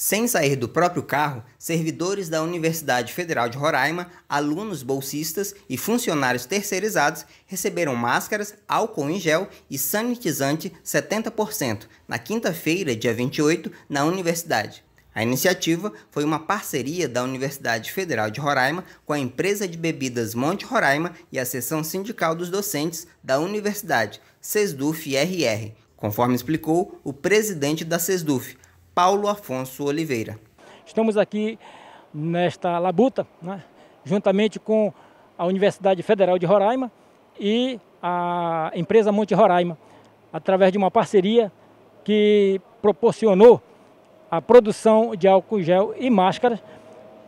Sem sair do próprio carro, servidores da Universidade Federal de Roraima, alunos bolsistas e funcionários terceirizados receberam máscaras, álcool em gel e sanitizante 70% na quinta-feira, dia 28, na universidade. A iniciativa foi uma parceria da Universidade Federal de Roraima com a empresa de bebidas Monte Roraima e a seção sindical dos docentes da universidade, SESDUF-RR, conforme explicou o presidente da SESDUF, Paulo Afonso Oliveira. Estamos aqui nesta labuta, né, juntamente com a Universidade Federal de Roraima e a empresa Monte Roraima, através de uma parceria que proporcionou a produção de álcool gel e máscaras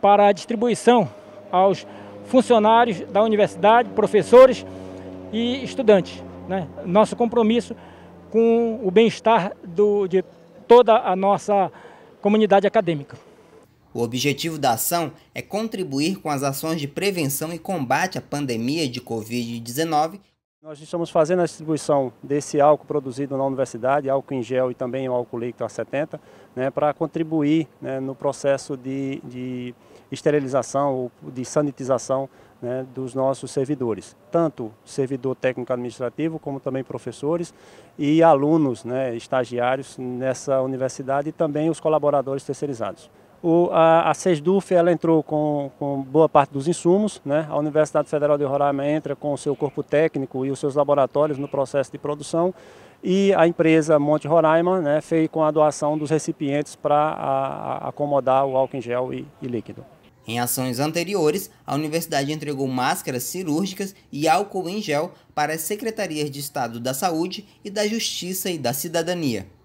para a distribuição aos funcionários da universidade, professores e estudantes. Né? Nosso compromisso com o bem-estar de toda a nossa comunidade acadêmica. O objetivo da ação é contribuir com as ações de prevenção e combate à pandemia de Covid-19 nós estamos fazendo a distribuição desse álcool produzido na universidade, álcool em gel e também o álcool líquido A70, né, para contribuir né, no processo de, de, esterilização ou de sanitização né, dos nossos servidores, tanto servidor técnico administrativo como também professores e alunos, né, estagiários nessa universidade e também os colaboradores terceirizados. O, a, a SESDUF ela entrou com, com, boa parte dos insumos, né? a Universidade Federal de Roraima entra com o seu corpo técnico e os seus laboratórios no processo de produção e a empresa Monte Roraima né, fez com a doação dos recipientes para acomodar o álcool em gel e, e líquido. Em ações anteriores, a universidade entregou máscaras cirúrgicas e álcool em gel para as secretarias de Estado da Saúde e da Justiça e da Cidadania.